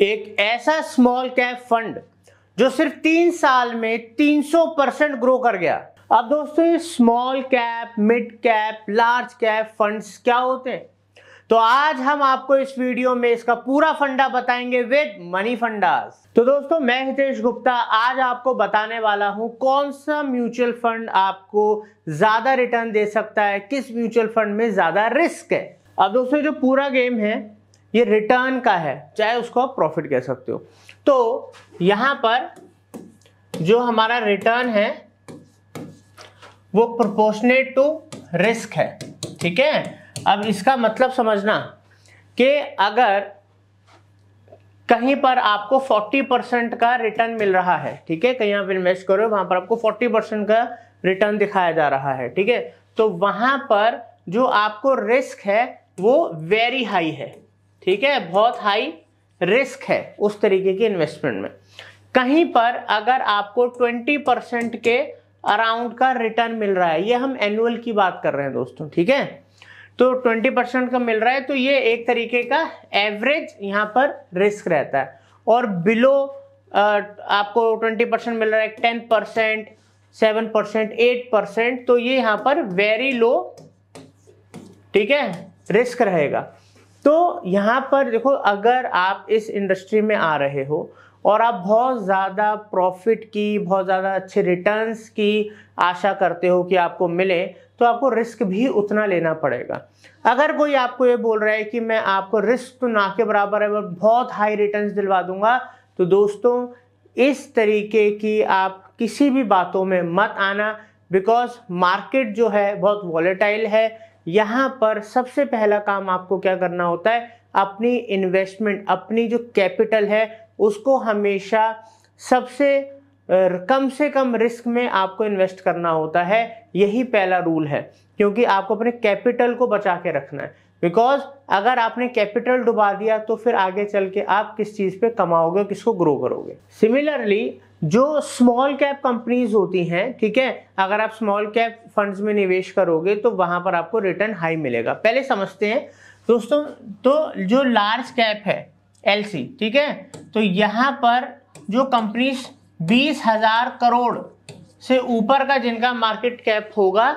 एक ऐसा small cap fund जो सिर्फ तीन साल में 300 परसेंट ग्रो कर गया अब दोस्तों ये small cap mid cap large cap funds क्या होते हैं तो आज हम आपको इस वीडियो में इसका पूरा फंडा बताएंगे विद मनी फंडास तो दोस्तों मैं हितेश गुप्ता आज आपको बताने वाला हूं कौन सा म्यूचुअल फंड आपको ज्यादा रिटर्न दे सकता है किस म्यूचुअल फंड में ज्यादा रिस्क है अब दोस्तों जो पूरा गेम है ये रिटर्न का है चाहे उसको आप प्रॉफिट कह सकते हो तो यहां पर जो हमारा रिटर्न है वो प्रोपोर्शनेट टू रिस्क है ठीक है अब इसका मतलब समझना कि अगर कहीं पर आपको 40 परसेंट का रिटर्न मिल रहा है ठीक है कहीं आप इन्वेस्ट करो वहां पर आपको 40 परसेंट का रिटर्न दिखाया जा रहा है ठीक है तो वहां पर जो आपको रिस्क है वो वेरी हाई है ठीक है बहुत हाई रिस्क है उस तरीके की इन्वेस्टमेंट में कहीं पर अगर आपको 20 परसेंट के अराउंड का रिटर्न मिल रहा है ये हम एनुअल की बात कर रहे हैं दोस्तों ठीक है तो 20 परसेंट का मिल रहा है तो ये एक तरीके का एवरेज यहाँ पर रिस्क रहता है और बिलो आपको 20 परसेंट मिल रहा है 10 percent seven percent eight percent तो ये यहाँ पर वेरी लो ठीक है रिस्क रहेगा तो यहाँ पर देखो अगर आप इस इंडस्ट्री में आ रहे हो और आप बहुत ज़्यादा प्रॉफिट की बहुत ज़्यादा अच्छे रिटर्न्स की आशा करते हो कि आपको मिले तो आपको रिस्क भी उतना लेना पड़ेगा अगर कोई आपको ये बोल रहा है कि मैं आपको रिस्क तो ना के बराबर है बहुत हाई रिटर्न्स दिलवा दूंगा तो दोस्तों इस तरीके की आप किसी भी बातों में मत आना बिकॉज मार्केट जो है बहुत वॉलेटाइल है यहाँ पर सबसे पहला काम आपको क्या करना होता है अपनी इन्वेस्टमेंट अपनी जो कैपिटल है उसको हमेशा सबसे कम से कम रिस्क में आपको इन्वेस्ट करना होता है यही पहला रूल है क्योंकि आपको अपने कैपिटल को बचा के रखना है बिकॉज अगर आपने कैपिटल डुबा दिया तो फिर आगे चल के आप किस चीज़ पे कमाओगे किसको ग्रो करोगे सिमिलरली जो स्मॉल कैप कंपनीज होती हैं ठीक है अगर आप स्मॉल कैप फंड्स में निवेश करोगे तो वहां पर आपको रिटर्न हाई मिलेगा पहले समझते हैं दोस्तों तो जो लार्ज कैप है एल ठीक है तो यहां पर जो कंपनीज बीस हजार करोड़ से ऊपर का जिनका मार्केट कैप होगा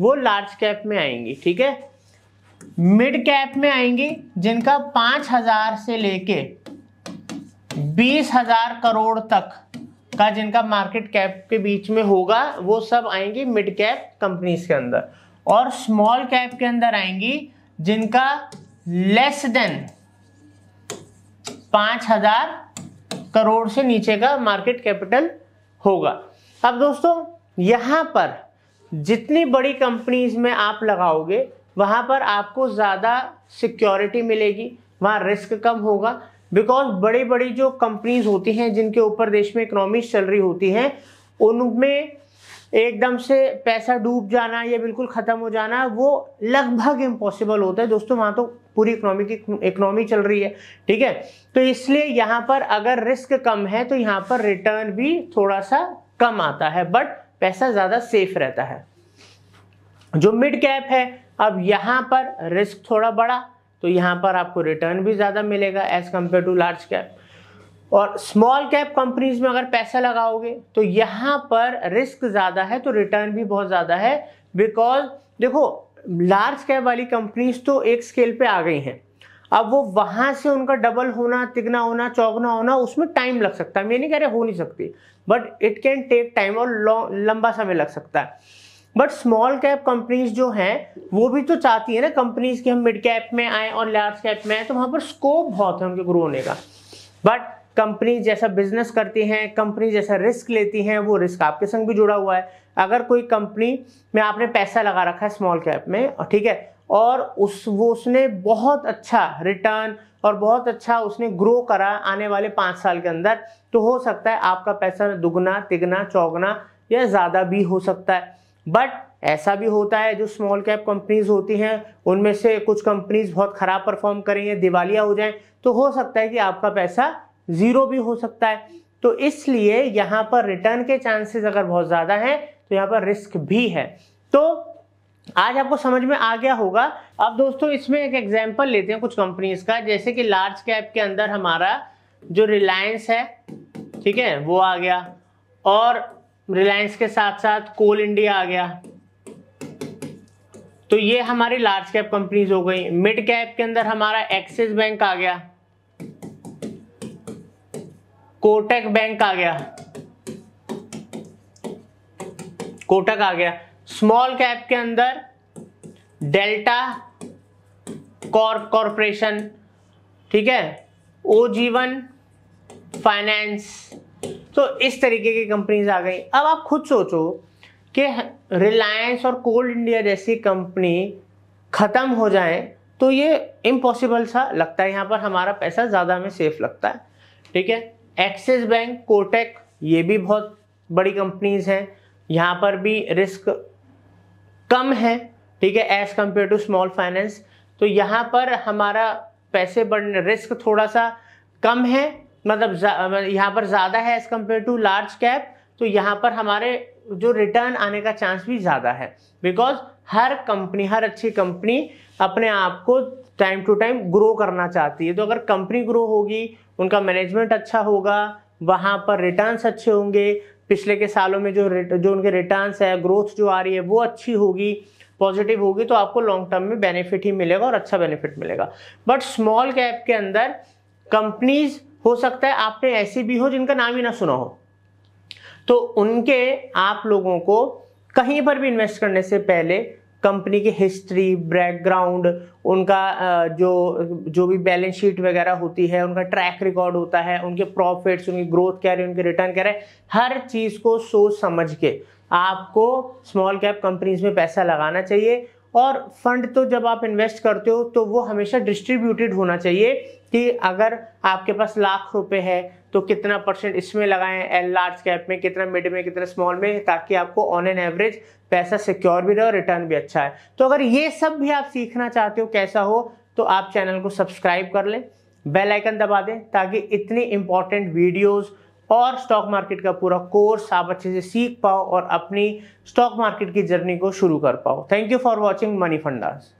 वो लार्ज कैप में आएंगी ठीक है मिड कैप में आएंगी जिनका पांच हजार से लेके बीस हजार करोड़ तक का जिनका मार्केट कैप के बीच में होगा वो सब आएंगी मिड कैप कंपनीज के अंदर और स्मॉल कैप के अंदर आएंगी जिनका लेस देन पांच हजार करोड़ से नीचे का मार्केट कैपिटल होगा अब दोस्तों यहां पर जितनी बड़ी कंपनीज में आप लगाओगे वहां पर आपको ज़्यादा सिक्योरिटी मिलेगी वहां रिस्क कम होगा बिकॉज बड़ी बड़ी जो कंपनीज होती हैं जिनके ऊपर देश में इकोनॉमी चल रही होती हैं उनमें एकदम से पैसा डूब जाना या बिल्कुल ख़त्म हो जाना वो लगभग इम्पॉसिबल होता है दोस्तों वहाँ तो पूरी इकोनॉमी की इकोनॉमी चल रही है ठीक है तो इसलिए यहाँ पर अगर रिस्क कम है तो यहाँ पर रिटर्न भी थोड़ा सा कम आता है बट पैसा ज़्यादा सेफ रहता है जो मिड कैप है अब यहाँ पर रिस्क थोड़ा बड़ा तो यहाँ पर आपको रिटर्न भी ज़्यादा मिलेगा as compared to large cap और स्मॉल कैप कंपनीज में अगर पैसा लगाओगे तो यहाँ पर रिस्क ज़्यादा है तो रिटर्न भी बहुत ज़्यादा है बिकॉज देखो लार्ज कैप वाली कंपनीज तो एक स्केल पे आ गई हैं अब वो वहाँ से उनका डबल होना तिगना होना चौगना होना उसमें टाइम लग सकता है मैं नहीं कह रहे हो नहीं सकती but it can take time और लंबा समय लग सकता है बट स्मॉल कैप कंपनीज जो हैं वो भी तो चाहती है ना कंपनीज की हम मिड कैप में आए और लार्ज कैप में आए तो वहां पर स्कोप बहुत है उनके ग्रो होने का बट कंपनी जैसा बिजनेस करती हैं कंपनी जैसा रिस्क लेती हैं वो रिस्क आपके संग भी जुड़ा हुआ है अगर कोई कंपनी में आपने पैसा लगा रखा है स्मॉल कैप में ठीक है और उस वो उसने बहुत अच्छा रिटर्न और बहुत अच्छा उसने ग्रो करा आने वाले पाँच साल के अंदर तो हो सकता है आपका पैसा दुगना तिगना चौगना या ज़्यादा भी हो सकता है बट ऐसा भी होता है जो स्मॉल कैप कंपनीज होती हैं उनमें से कुछ कंपनीज बहुत ख़राब परफॉर्म करेंगे दिवालिया हो जाए तो हो सकता है कि आपका पैसा ज़ीरो भी हो सकता है तो इसलिए यहाँ पर रिटर्न के चांसेस अगर बहुत ज़्यादा हैं तो यहाँ पर रिस्क भी है तो आज आपको समझ में आ गया होगा अब दोस्तों इसमें एक एग्जाम्पल लेते हैं कुछ कंपनीज का जैसे कि लार्ज कैप के अंदर हमारा जो रिलायंस है ठीक है वो आ गया और रिलायंस के साथ साथ कोल इंडिया आ गया तो ये हमारी लार्ज कैप कंपनीज हो गई मिड कैप के अंदर हमारा एक्सिस बैंक आ गया कोटक बैंक आ गया कोटक आ गया स्मॉल कैप के अंदर डेल्टा कॉरपोरेशन ठीक है ओ जीवन फाइनेंस तो इस तरीके की कंपनीज आ गई अब आप खुद सोचो कि रिलायंस और कोल इंडिया जैसी कंपनी ख़त्म हो जाए तो ये इम्पॉसिबल सा लगता है यहाँ पर हमारा पैसा ज़्यादा हमें सेफ लगता है ठीक है एक्सिस बैंक कोटेक ये भी बहुत बड़ी कंपनीज हैं यहाँ पर भी रिस्क कम है ठीक है as compared to small finance तो यहाँ पर हमारा पैसे बढ़ने रिस्क थोड़ा सा कम है मतलब यहाँ पर ज़्यादा है as compared to large cap तो यहाँ पर हमारे जो रिटर्न आने का चांस भी ज़्यादा है बिकॉज हर कंपनी हर अच्छी कंपनी अपने आप को टाइम टू टाइम ग्रो करना चाहती है तो अगर कंपनी ग्रो होगी उनका मैनेजमेंट अच्छा होगा वहाँ पर रिटर्न्स अच्छे होंगे पिछले के सालों में जो जो उनके रिटर्न्स है ग्रोथ जो आ रही है वो अच्छी होगी पॉजिटिव होगी तो आपको लॉन्ग टर्म में बेनिफिट ही मिलेगा और अच्छा बेनिफिट मिलेगा बट स्मॉल कैप के अंदर कंपनीज़ हो सकता है आपने ऐसे भी हो जिनका नाम ही ना सुना हो तो उनके आप लोगों को कहीं पर भी इन्वेस्ट करने से पहले कंपनी की हिस्ट्री बैकग्राउंड उनका जो जो भी बैलेंस शीट वगैरह होती है उनका ट्रैक रिकॉर्ड होता है उनके प्रॉफिट्स उनकी ग्रोथ क्या रही है उनके रिटर्न क्या रहे हर चीज़ को सोच समझ के आपको स्मॉल कैप कंपनीज में पैसा लगाना चाहिए और फंड तो जब आप इन्वेस्ट करते हो तो वो हमेशा डिस्ट्रीब्यूटेड होना चाहिए कि अगर आपके पास लाख रुपए है तो कितना परसेंट इसमें लगाएं एल लार्ज कैप में कितना मिड में कितना स्मॉल में ताकि आपको ऑन एन एवरेज पैसा सिक्योर भी रहे और रिटर्न भी अच्छा है तो अगर ये सब भी आप सीखना चाहते हो कैसा हो तो आप चैनल को सब्सक्राइब कर लें बेल आइकन दबा दें ताकि इतनी इंपॉर्टेंट वीडियोस और स्टॉक मार्केट का पूरा कोर्स आप अच्छे से सीख पाओ और अपनी स्टॉक मार्केट की जर्नी को शुरू कर पाओ thank you for watching money fundas